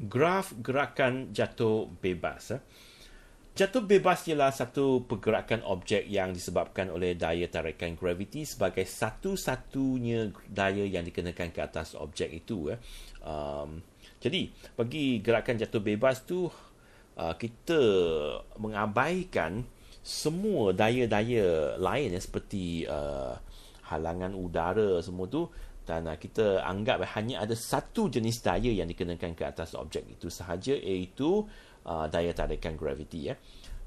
graf gerakan jatuh bebas. Eh. Jatuh bebas ialah satu pergerakan objek yang disebabkan oleh daya tarikan graviti sebagai satu-satunya daya yang dikenakan ke atas objek itu. Eh. Um, jadi, bagi gerakan jatuh bebas tu uh, kita mengabaikan semua daya-daya lain eh, seperti uh, halangan udara semua tu dan ah, kita anggap hanya ada satu jenis daya yang dikenakan ke atas objek itu sahaja iaitu uh, daya tarikan graviti ya.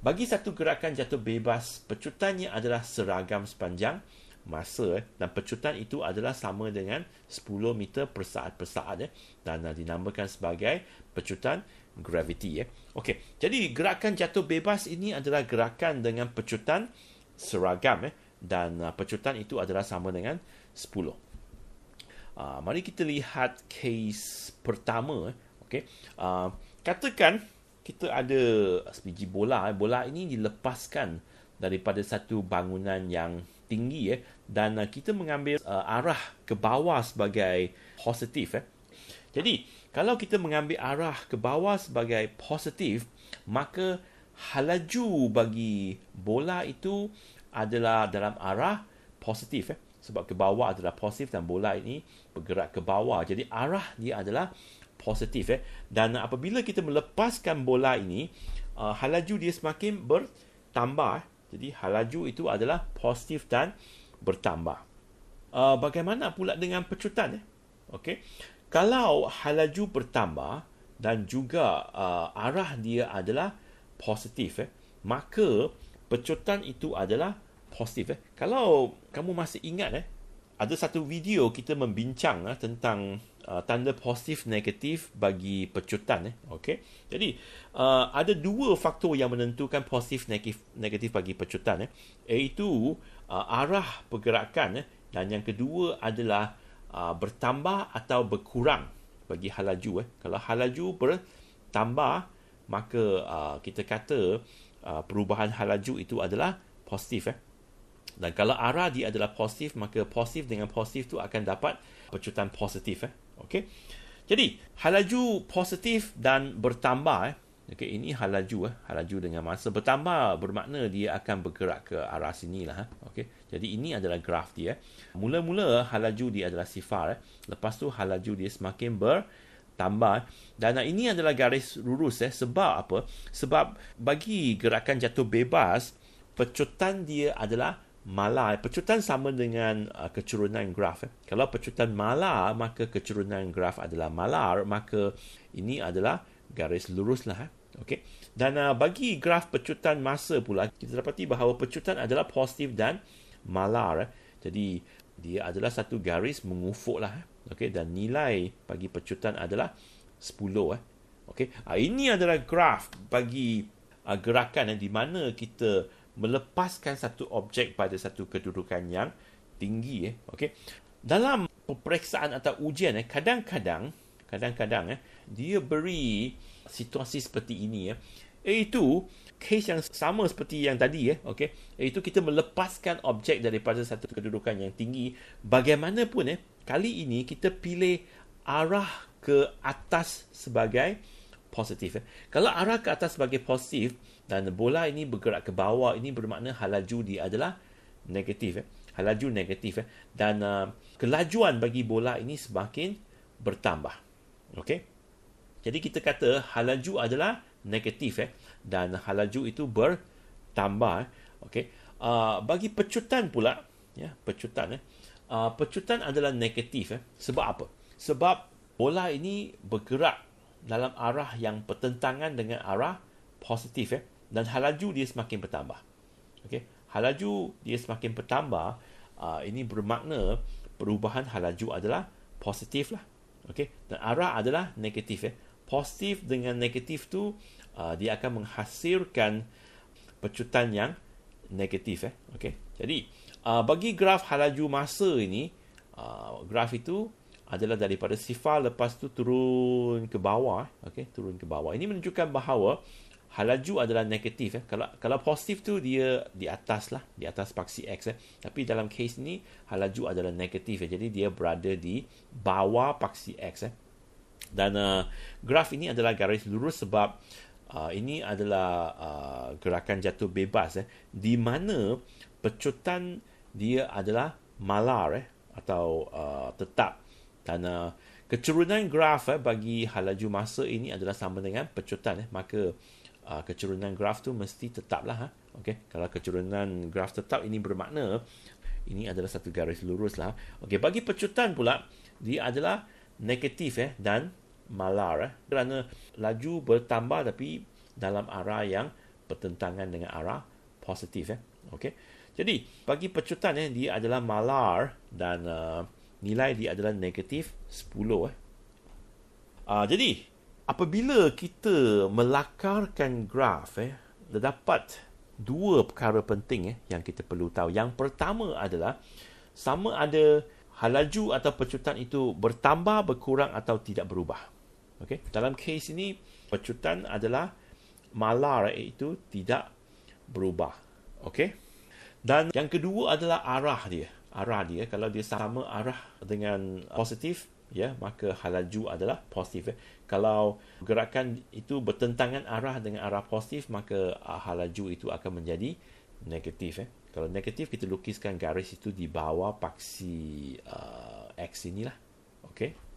Bagi satu gerakan jatuh bebas, pecutannya adalah seragam sepanjang masa eh, dan pecutan itu adalah sama dengan 10 meter per saat per saat eh, dan uh, dinamakan sebagai pecutan graviti. Eh. Okey, jadi gerakan jatuh bebas ini adalah gerakan dengan pecutan seragam. Eh dan uh, pecutan itu adalah sama dengan 10. Uh, ah, mari kita lihat kes pertama. Eh. Okay. Uh, ah, katakan kita ada sebiji bola. Eh. Bola ini dilepaskan daripada satu bangunan yang tinggi eh, dan uh, kita mengambil uh, arah ke bawah sebagai positif. Eh. Jadi, kalau kita mengambil arah ke bawah sebagai positif, maka halaju bagi bola itu adalah dalam arah positif eh? sebab ke bawah adalah positif dan bola ini bergerak ke bawah jadi arah dia adalah positif eh? dan apabila kita melepaskan bola ini uh, halaju dia semakin bertambah eh. jadi halaju itu adalah positif dan bertambah uh, bagaimana pula dengan pecutan eh? okay. kalau halaju bertambah dan juga uh, arah dia adalah positif eh? maka pecutan itu adalah positif eh. Kalau kamu masih ingat eh, ada satu video kita membincang eh, tentang uh, tanda positif negatif bagi pecutan eh. Okey. Jadi uh, ada dua faktor yang menentukan positif negatif negatif bagi pecutan eh, iaitu uh, arah pergerakan eh, dan yang kedua adalah uh, bertambah atau berkurang bagi halaju eh. Kalau halaju bertambah maka uh, kita kata uh, perubahan halaju itu adalah positif eh. Dan kalau arah dia adalah positif, maka positif dengan positif tu akan dapat pecutan positif. Eh? Okay? Jadi, halaju positif dan bertambah. Eh? Okay, ini halaju. Eh? Halaju dengan masa bertambah bermakna dia akan bergerak ke arah sini. Lah, eh? okay? Jadi, ini adalah graf dia. Eh? Mula-mula halaju dia adalah sifar. Eh? Lepas tu halaju dia semakin ber tambah eh. dan ini adalah garis lurus eh sebab apa sebab bagi gerakan jatuh bebas pecutan dia adalah malar eh, pecutan sama dengan uh, kecurunan graf eh. kalau pecutan malar maka kecurunan graf adalah malar maka ini adalah garis lurus lah eh. okay. dan uh, bagi graf pecutan masa pula kita dapati bahawa pecutan adalah positif dan malar eh. jadi dia adalah satu garis mengufuk lah eh. okay. dan nilai bagi pecutan adalah 10 eh. okay. uh, ah, ini adalah graf bagi uh, gerakan eh, di mana kita melepaskan satu objek pada satu kedudukan yang tinggi eh okey dalam peperiksaan atau ujian eh kadang-kadang kadang-kadang eh dia beri situasi seperti ini ya eh, iaitu kes yang sama seperti yang tadi eh okey eh, iaitu kita melepaskan objek daripada satu kedudukan yang tinggi bagaimanapun eh kali ini kita pilih arah ke atas sebagai positif eh. kalau arah ke atas sebagai positif dan bola ini bergerak ke bawah ini bermakna halaju dia adalah negatif eh halaju negatif eh dan uh, kelajuan bagi bola ini semakin bertambah okey jadi kita kata halaju adalah negatif eh dan halaju itu bertambah eh? okey uh, bagi pecutan pula ya yeah, pecutan eh uh, pecutan adalah negatif eh sebab apa sebab bola ini bergerak dalam arah yang pertentangan dengan arah positif eh dan halaju dia semakin bertambah. Okey, halaju dia semakin bertambah, uh, ini bermakna perubahan halaju adalah positif lah. Okey, dan arah adalah negatif eh. Positif dengan negatif tu uh, dia akan menghasilkan pecutan yang negatif eh. Okey. Jadi, uh, bagi graf halaju masa ini, uh, graf itu adalah daripada sifar lepas tu turun ke bawah, eh? okay? turun ke bawah. Ini menunjukkan bahawa halaju adalah negatif eh. kalau kalau positif tu dia di atas lah di atas paksi x eh. tapi dalam case ni halaju adalah negatif eh. jadi dia berada di bawah paksi x eh. dan uh, graf ini adalah garis lurus sebab Uh, ini adalah uh, gerakan jatuh bebas eh di mana pecutan dia adalah malar eh atau uh, tetap dan uh, kecerunan graf eh bagi halaju masa ini adalah sama dengan pecutan eh maka uh, ah, kecerunan graf tu mesti tetaplah ha okay? kalau kecerunan graf tetap ini bermakna ini adalah satu garis lurus lah Okay, bagi pecutan pula dia adalah negatif eh dan malar eh kerana laju bertambah tapi dalam arah yang bertentangan dengan arah positif eh Okay, jadi bagi pecutan eh dia adalah malar dan uh, nilai dia adalah negatif 10 eh uh, jadi apabila kita melakarkan graf eh terdapat dua perkara penting eh yang kita perlu tahu yang pertama adalah sama ada halaju atau pecutan itu bertambah berkurang atau tidak berubah okey dalam kes ini pecutan adalah malar eh, itu tidak berubah okey dan yang kedua adalah arah dia arah dia kalau dia sama arah dengan positif ya maka halaju adalah positif ya. kalau gerakan itu bertentangan arah dengan arah positif maka ah, halaju itu akan menjadi negatif ya. kalau negatif kita lukiskan garis itu di bawah paksi uh, x inilah okay?